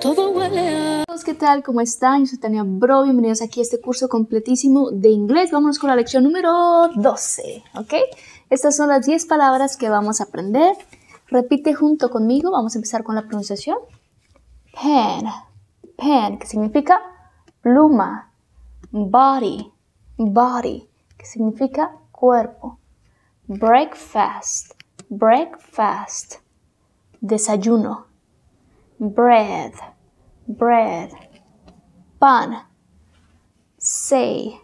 todo ¿Qué tal? ¿Cómo están? Yo soy Tania Bro, bienvenidos aquí a este curso completísimo de inglés. Vámonos con la lección número 12, ¿ok? Estas son las 10 palabras que vamos a aprender. Repite junto conmigo, vamos a empezar con la pronunciación. Pen, pen, que significa pluma. Body, body, que significa cuerpo. Breakfast, breakfast, desayuno bread, bread, pan, say,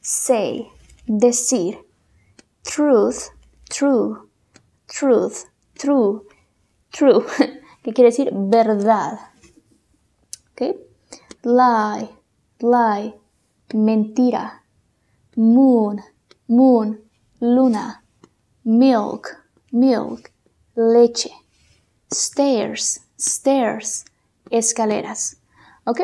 say, decir, truth, true, truth, true, true, que quiere decir verdad. ¿Ok? Lie, lie, mentira, moon, moon, luna, milk, milk, leche, stairs, stairs, escaleras. ¿Ok?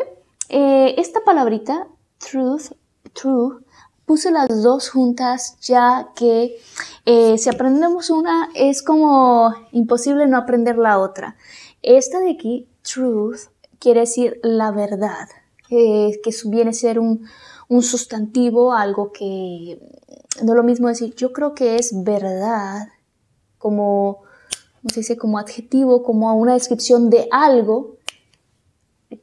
Eh, esta palabrita, truth, true, puse las dos juntas ya que eh, si aprendemos una es como imposible no aprender la otra. Esta de aquí, truth, quiere decir la verdad, que viene a ser un, un sustantivo, algo que no lo mismo decir yo creo que es verdad, como dice? Como adjetivo, como una descripción de algo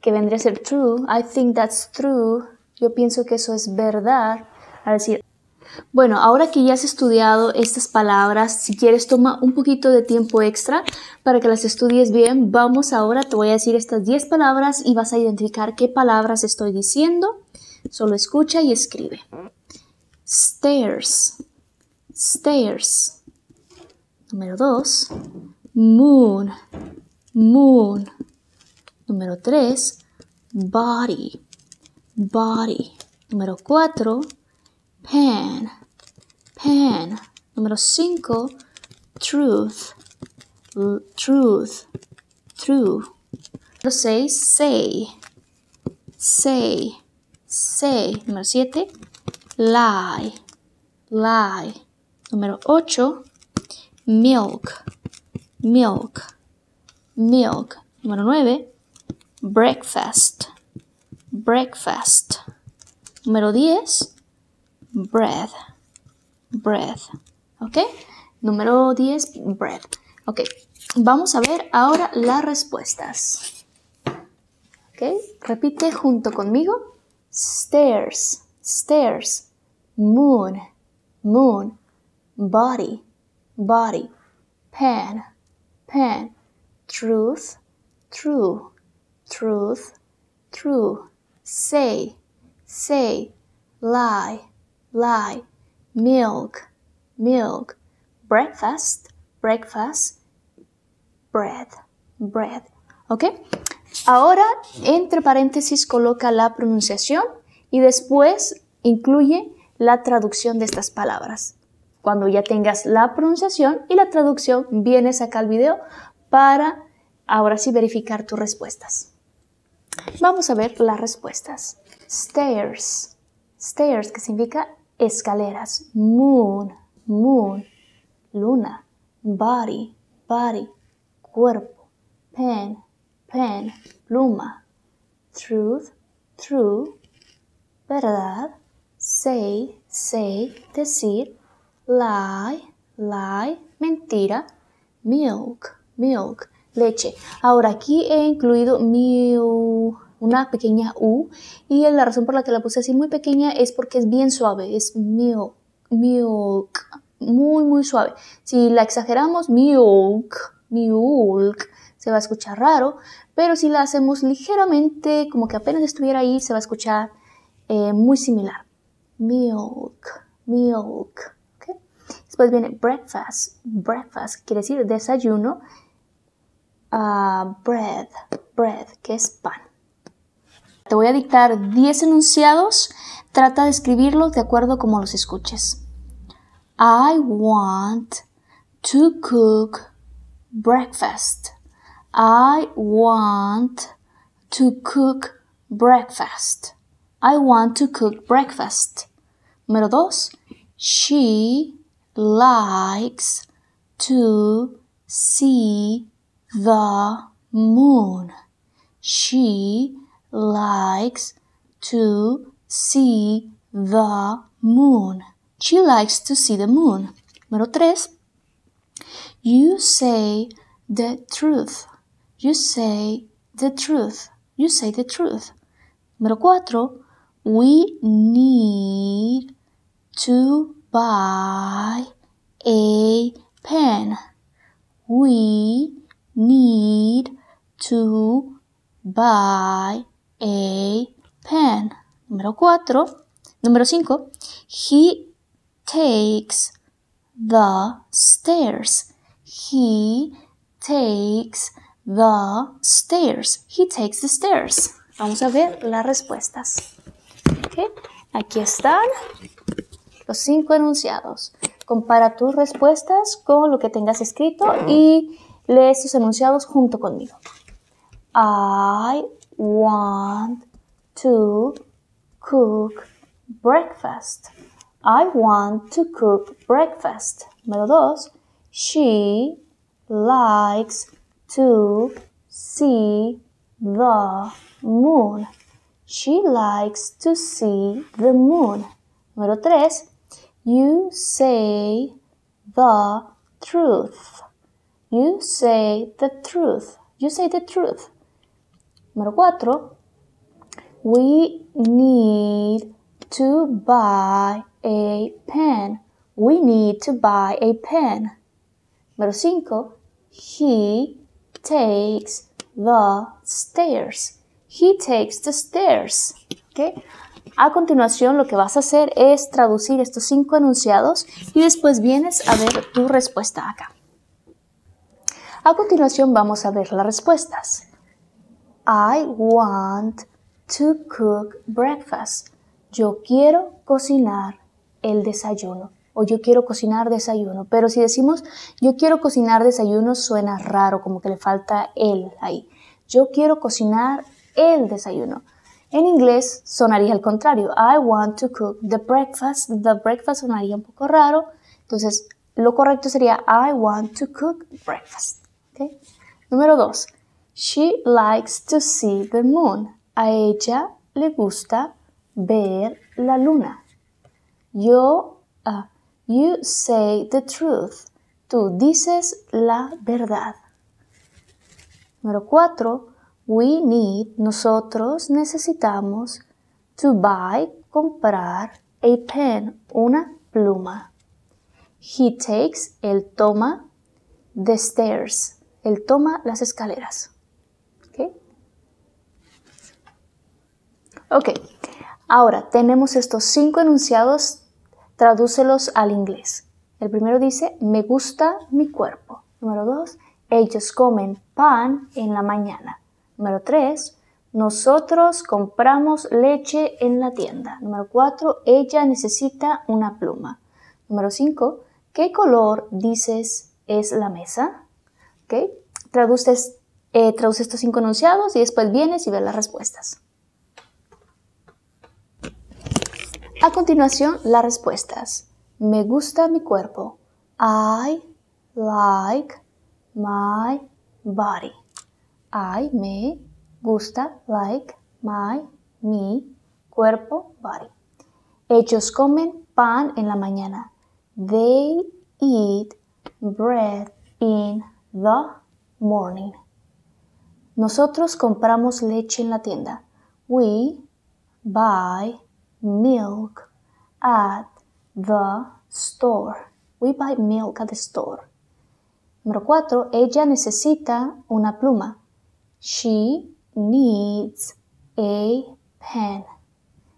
que vendría a ser true. I think that's true. Yo pienso que eso es verdad. A decir, bueno, ahora que ya has estudiado estas palabras, si quieres toma un poquito de tiempo extra para que las estudies bien. Vamos ahora, te voy a decir estas 10 palabras y vas a identificar qué palabras estoy diciendo. Solo escucha y escribe. Stairs, stairs. Número 2, moon, moon. Número 3, body, body. Número 4, pen, pen. Número 5, truth, truth, true. Número 6, say, say, say. Número 7, lie, lie. Número 8, milk, milk, milk. Número 9, breakfast, breakfast. Número 10, breath, breath. ¿Ok? Número 10, breath. Ok, vamos a ver ahora las respuestas. ¿Ok? Repite junto conmigo. Stairs, stairs, moon, moon, body, body, pen, pen, truth, true, truth, true, say, say, lie, lie, milk, milk, breakfast, breakfast, bread, bread. ¿Ok? Ahora, entre paréntesis, coloca la pronunciación y después incluye la traducción de estas palabras. Cuando ya tengas la pronunciación y la traducción, vienes acá al video para ahora sí verificar tus respuestas. Vamos a ver las respuestas. Stairs. Stairs, que significa escaleras. Moon, moon. Luna. Body, body. Cuerpo. Pen, pen. Pluma. Truth, true. Verdad. Say, say. Decir lie, lie, mentira, milk, milk, leche. Ahora aquí he incluido una pequeña U y la razón por la que la puse así muy pequeña es porque es bien suave, es milk, milk, muy muy suave. Si la exageramos, milk, milk, se va a escuchar raro, pero si la hacemos ligeramente, como que apenas estuviera ahí, se va a escuchar eh, muy similar. Milk, milk. Después viene breakfast. Breakfast quiere decir desayuno. Ah, bread, bread, que es pan. Te voy a dictar 10 enunciados. Trata de escribirlos de acuerdo como los escuches. I want to cook breakfast. I want to cook breakfast. I want to cook breakfast. Número 2. She likes to see the moon. She likes to see the moon. She likes to see the moon. Número tres. You say the truth. You say the truth. You say the truth. Número cuatro. We need to buy a pen. We need to buy a pen. Número cuatro. Número cinco. He takes the stairs. He takes the stairs. He takes the stairs. Vamos a ver las respuestas. Aquí están los cinco enunciados. Compara tus respuestas con lo que tengas escrito y lee estos enunciados junto conmigo. I want to cook breakfast. I want to cook breakfast. Número dos. She likes to see the moon. She likes to see the moon. Número tres You say the truth. You say the truth. You say the truth. Número cuatro. We need to buy a pen. We need to buy a pen. Número cinco. He takes the stairs. He takes the stairs. ¿Okay? A continuación lo que vas a hacer es traducir estos cinco enunciados y después vienes a ver tu respuesta acá. A continuación vamos a ver las respuestas. I want to cook breakfast. Yo quiero cocinar el desayuno o yo quiero cocinar desayuno. Pero si decimos yo quiero cocinar desayuno suena raro, como que le falta el ahí. Yo quiero cocinar el desayuno. En inglés sonaría al contrario. I want to cook the breakfast. The breakfast sonaría un poco raro. Entonces, lo correcto sería I want to cook breakfast. ¿Okay? Número dos. She likes to see the moon. A ella le gusta ver la luna. Yo, ah, you say the truth. Tú dices la verdad. Número cuatro. We need, nosotros necesitamos, to buy, comprar, a pen, una pluma. He takes, él toma, the stairs, él toma las escaleras. ok, ahora tenemos estos cinco enunciados, tradúcelos al inglés. El primero dice, me gusta mi cuerpo. Número dos, ellos comen pan en la mañana. Número 3. Nosotros compramos leche en la tienda. Número 4. Ella necesita una pluma. Número 5. ¿Qué color dices es la mesa? ¿Okay? Eh, traduces, estos cinco enunciados y después vienes y ves las respuestas. A continuación, las respuestas. Me gusta mi cuerpo. I like my body. I, me, gusta, like, my, me, cuerpo, body. Ellos comen pan en la mañana. They eat bread in the morning. Nosotros compramos leche en la tienda. We buy milk at the store. We buy milk at the store. Número cuatro, Ella necesita una pluma. She needs a pen.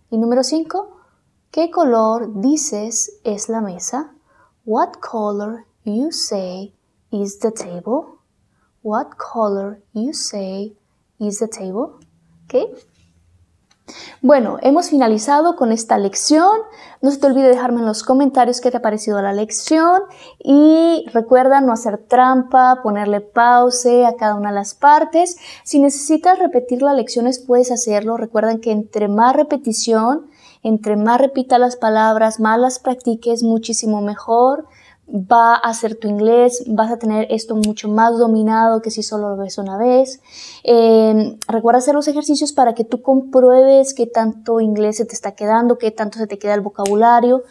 Y número 5. ¿Qué color dices es la mesa? What color you say is the table? What color you say is the table? Okay. Bueno, hemos finalizado con esta lección. No se te olvide dejarme en los comentarios qué te ha parecido la lección y recuerda no hacer trampa, ponerle pause a cada una de las partes. Si necesitas repetir las lecciones puedes hacerlo. Recuerda que entre más repetición, entre más repita las palabras, más las practiques, muchísimo mejor va a ser tu inglés, vas a tener esto mucho más dominado que si solo lo ves una vez. Em, recuerda hacer los ejercicios para que tú compruebes qué tanto inglés se te está quedando, qué tanto se te queda el vocabulario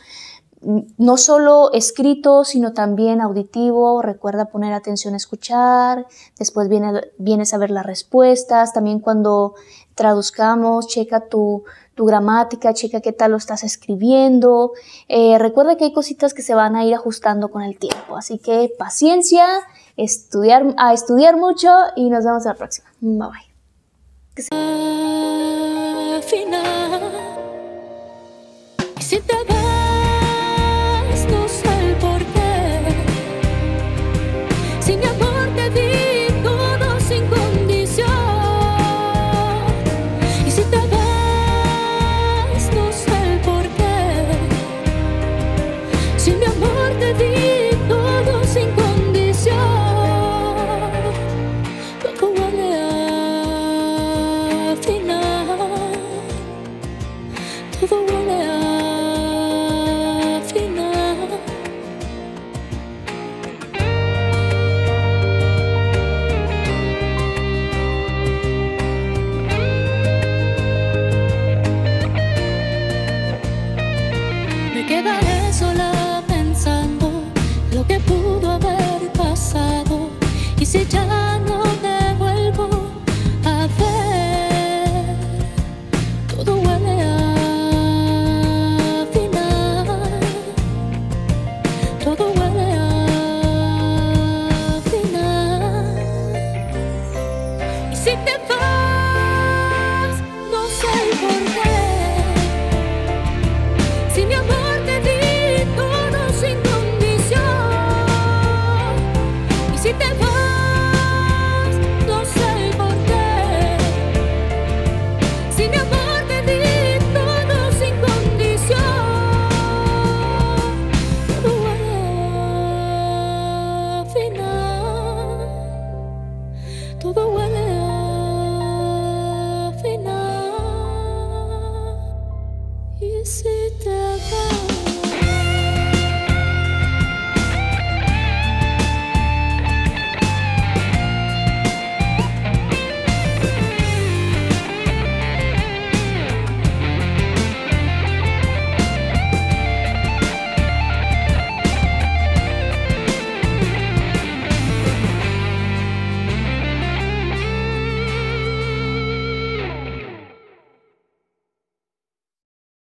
mm, no solo escrito, sino también auditivo. Recuerda poner atención a escuchar. Después viene, vienes a ver las respuestas. También cuando traduzcamos, checa tu, tu gramática, chica, qué tal lo estás escribiendo. Eh, recuerda que hay cositas que se van a ir ajustando con el tiempo, así que paciencia, estudiar, a estudiar mucho y nos vemos en la próxima. Bye bye.